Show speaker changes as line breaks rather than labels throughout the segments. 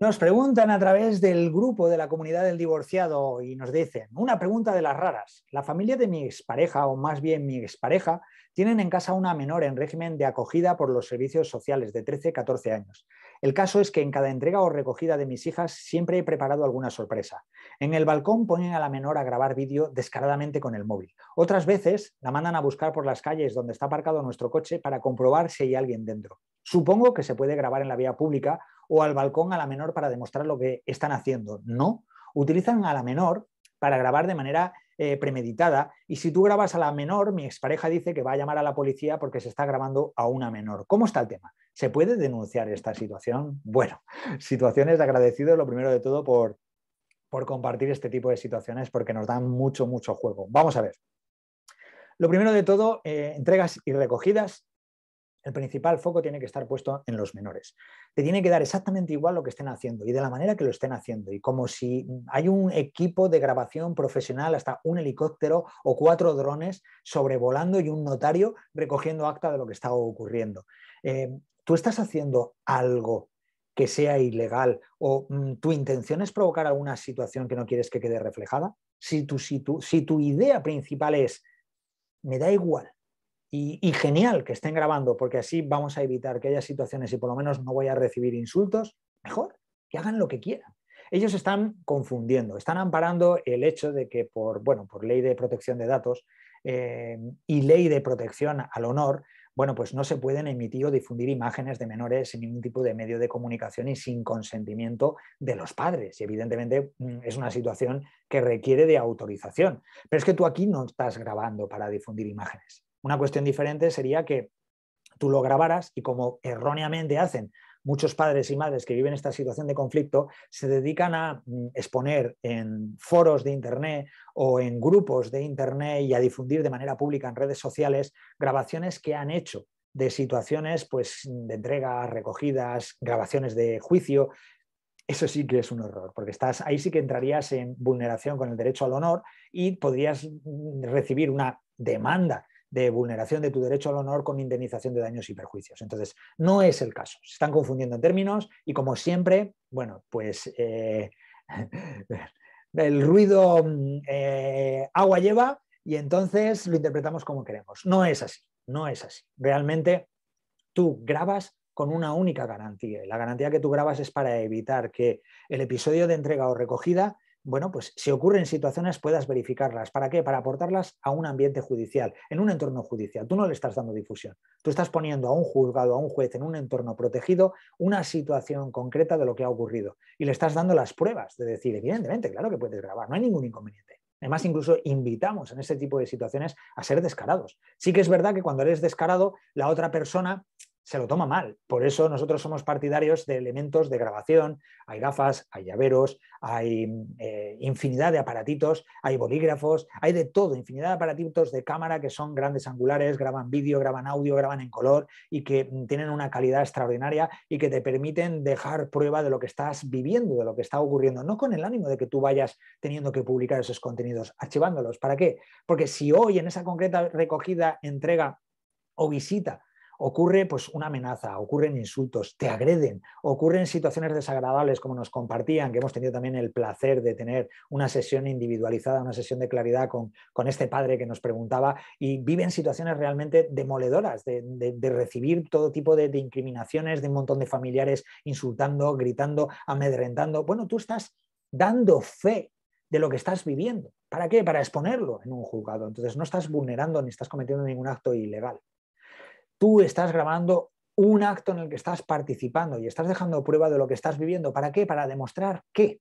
Nos preguntan a través del grupo de la comunidad del divorciado y nos dicen, una pregunta de las raras. La familia de mi expareja, o más bien mi expareja, tienen en casa una menor en régimen de acogida por los servicios sociales de 13-14 años. El caso es que en cada entrega o recogida de mis hijas siempre he preparado alguna sorpresa. En el balcón ponen a la menor a grabar vídeo descaradamente con el móvil. Otras veces la mandan a buscar por las calles donde está aparcado nuestro coche para comprobar si hay alguien dentro. Supongo que se puede grabar en la vía pública o al balcón a la menor para demostrar lo que están haciendo. No, utilizan a la menor para grabar de manera eh, premeditada y si tú grabas a la menor, mi expareja dice que va a llamar a la policía porque se está grabando a una menor. ¿Cómo está el tema? ¿Se puede denunciar esta situación? Bueno, situaciones de agradecido, lo primero de todo, por, compartir este tipo de situaciones porque nos dan mucho, mucho juego. Vamos a ver. Lo primero de todo, eh, entregas y recogidas el principal foco tiene que estar puesto en los menores. Te tiene que dar exactamente igual lo que estén haciendo y de la manera que lo estén haciendo. Y como si hay un equipo de grabación profesional, hasta un helicóptero o cuatro drones sobrevolando y un notario recogiendo acta de lo que está ocurriendo. Eh, tú estás haciendo algo que sea ilegal o mm, tu intención es provocar alguna situación que no quieres que quede reflejada. si tu idea principal es, me da igual y, genial que estén grabando, porque así vamos a evitar que haya situaciones y por lo menos no voy a recibir insultos, mejor, que hagan lo que quieran. Ellos están confundiendo, están amparando el hecho de que por, bueno, por ley de protección de datos eh, y ley de protección al honor, bueno, pues no se pueden emitir o difundir imágenes de menores en ningún tipo de medio de comunicación y sin consentimiento de los padres. Y evidentemente mm, es una situación que requiere de autorización. Pero es que tú aquí no estás grabando para difundir imágenes una cuestión diferente sería que tú lo grabaras y como erróneamente hacen muchos padres y madres que viven esta situación de conflicto, se dedican a mm, exponer en foros de Internet o en grupos de Internet y a difundir de manera pública en redes sociales grabaciones que han hecho de situaciones pues, de entregas, recogidas, grabaciones de juicio. Eso sí que es un error, porque estás, ahí sí que entrarías en vulneración con el derecho al honor y podrías mm, recibir una demanda de vulneración de tu derecho al honor con indemnización de daños y perjuicios. Entonces, no es el caso. Se están confundiendo en términos y como siempre, bueno, pues eh, el ruido eh, agua lleva y entonces lo interpretamos como queremos. No es así, no es así. Realmente tú grabas con una única garantía. La garantía que tú grabas es para evitar que el episodio de entrega o recogida bueno, pues si ocurren situaciones puedas verificarlas. ¿Para qué? Para aportarlas a un ambiente judicial, en un entorno judicial. Tú no le estás dando difusión. Tú estás poniendo a un juzgado, a un juez, en un entorno protegido, una situación concreta de lo que ha ocurrido. Y le estás dando las pruebas de decir, evidentemente, claro que puedes grabar, no hay ningún inconveniente. Además, incluso invitamos en ese tipo de situaciones a ser descarados. Sí que es verdad que cuando eres descarado, la otra persona se lo toma mal. Por eso nosotros somos partidarios de elementos de grabación. Hay gafas, hay llaveros, hay eh, infinidad de aparatitos, hay bolígrafos, hay de todo, infinidad de aparatitos de cámara que son grandes angulares, graban vídeo, graban audio, graban en color y que mm, tienen una calidad extraordinaria y que te permiten dejar prueba de lo que estás viviendo, de lo que está ocurriendo, no con el ánimo de que tú vayas teniendo que publicar esos contenidos, archivándolos. ¿Para qué? Porque si hoy en esa concreta recogida, entrega o visita ocurre pues, una amenaza, ocurren insultos, te agreden, ocurren situaciones desagradables como nos compartían, que hemos tenido también el placer de tener una sesión individualizada, una sesión de claridad con, este padre que nos preguntaba, y viven situaciones realmente demoledoras de, recibir todo tipo de, de incriminaciones de un montón de familiares insultando, gritando, amedrentando. Bueno, tú estás dando fe de lo que estás viviendo. ¿Para qué? Para exponerlo en un juzgado. Entonces no estás vulnerando ni estás cometiendo ningún acto ilegal tú estás grabando un acto en el que estás participando y estás dejando prueba de lo que estás viviendo. ¿Para qué? Para demostrar que,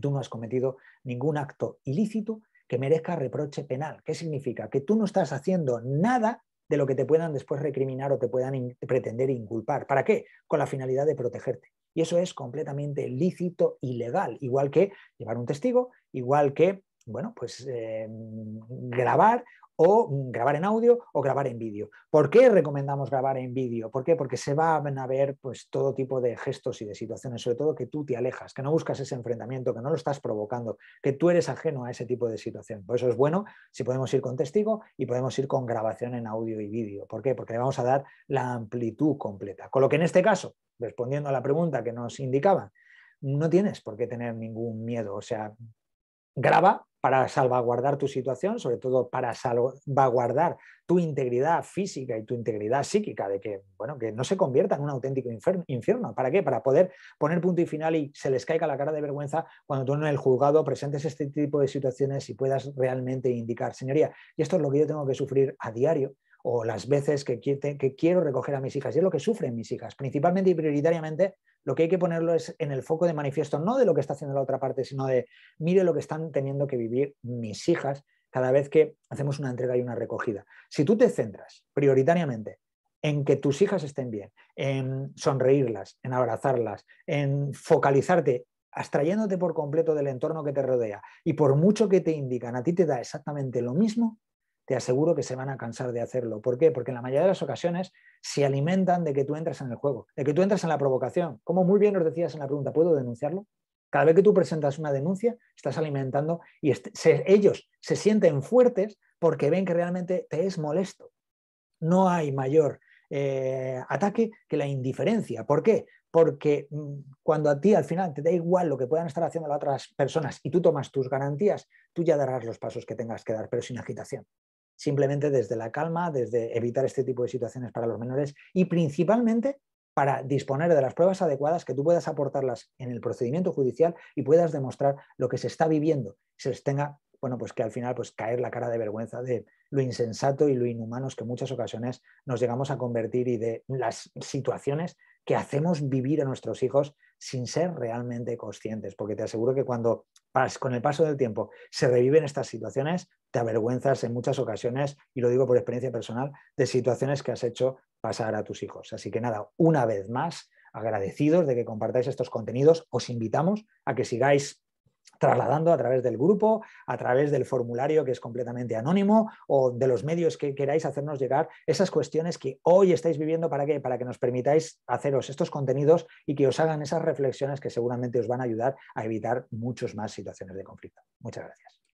tú no has cometido ningún acto ilícito que merezca reproche penal. ¿Qué significa? Que tú no estás haciendo nada de lo que te puedan después recriminar o te puedan pretender inculpar. ¿Para qué? Con la finalidad de protegerte. Y eso es completamente lícito y legal, igual que llevar un testigo, igual que, bueno, pues eh, grabar o grabar en audio o grabar en vídeo. ¿Por qué recomendamos grabar en vídeo? ¿Por qué? Porque se van a ver pues, todo tipo de gestos y de situaciones, sobre todo que tú te alejas, que no buscas ese enfrentamiento, que no lo estás provocando, que tú eres ajeno a ese tipo de situación. Por eso es bueno si podemos ir con testigo y podemos ir con grabación en audio y vídeo. ¿Por qué? Porque le vamos a dar la amplitud completa. Con lo que en este caso, respondiendo a la pregunta que nos indicaba, no tienes por qué tener ningún miedo. O sea, graba para salvaguardar tu situación, sobre todo para salvaguardar tu integridad física y tu integridad psíquica, de que, que no se convierta en un auténtico infierno. ¿Para qué? Para poder poner punto y final y se les caiga la cara de vergüenza cuando tú en el juzgado presentes este tipo de situaciones y puedas realmente indicar, señoría, y esto es lo que yo tengo que sufrir a diario, o las veces que, quiero recoger a mis hijas. Y es lo que sufren mis hijas. Principalmente y prioritariamente lo que hay que ponerlo es en el foco de manifiesto, no de lo que está haciendo la otra parte, sino de mire lo que están teniendo que vivir mis hijas cada vez que hacemos una entrega y una recogida. Si tú te centras prioritariamente en que tus hijas estén bien, en sonreírlas, en abrazarlas, en focalizarte, abstrayéndote por completo del entorno que te rodea, y por mucho que te indican, a ti te da exactamente lo mismo te aseguro que se van a cansar de hacerlo. ¿Por qué? Porque en la mayoría de las ocasiones se alimentan de que tú entras en el juego, de que tú entras en la provocación. Como muy bien nos decías en la pregunta, ¿puedo denunciarlo? Cada vez que tú presentas una denuncia, estás alimentando y ellos se sienten fuertes porque ven que realmente te es molesto. No hay mayor eh, ataque que la indiferencia. ¿Por qué? Porque mm, cuando a ti al final te da igual lo que puedan estar haciendo las otras personas y tú tomas tus garantías, tú ya darás los pasos que tengas que dar, pero sin agitación simplemente desde la calma, desde evitar este tipo de situaciones para los menores y principalmente para disponer de las pruebas adecuadas que tú puedas aportarlas en el procedimiento judicial y puedas demostrar lo que se está viviendo, se les tenga, bueno, pues que al final pues caer la cara de vergüenza de lo insensato y lo inhumanos que muchas ocasiones nos llegamos a convertir y de las situaciones que hacemos vivir a nuestros hijos sin ser realmente conscientes, porque te aseguro que cuando con el paso del tiempo se reviven estas situaciones, te avergüenzas en muchas ocasiones, y lo digo por experiencia personal, de situaciones que has hecho pasar a tus hijos. Así que nada, una vez más, agradecidos de que compartáis estos contenidos, os invitamos a que sigáis trasladando a través del grupo, a través del formulario que es completamente anónimo o de los medios que queráis hacernos llegar esas cuestiones que hoy estáis viviendo para que, para que nos permitáis haceros estos contenidos y que os hagan esas reflexiones que seguramente os van a ayudar a evitar muchas más situaciones de conflicto. Muchas gracias.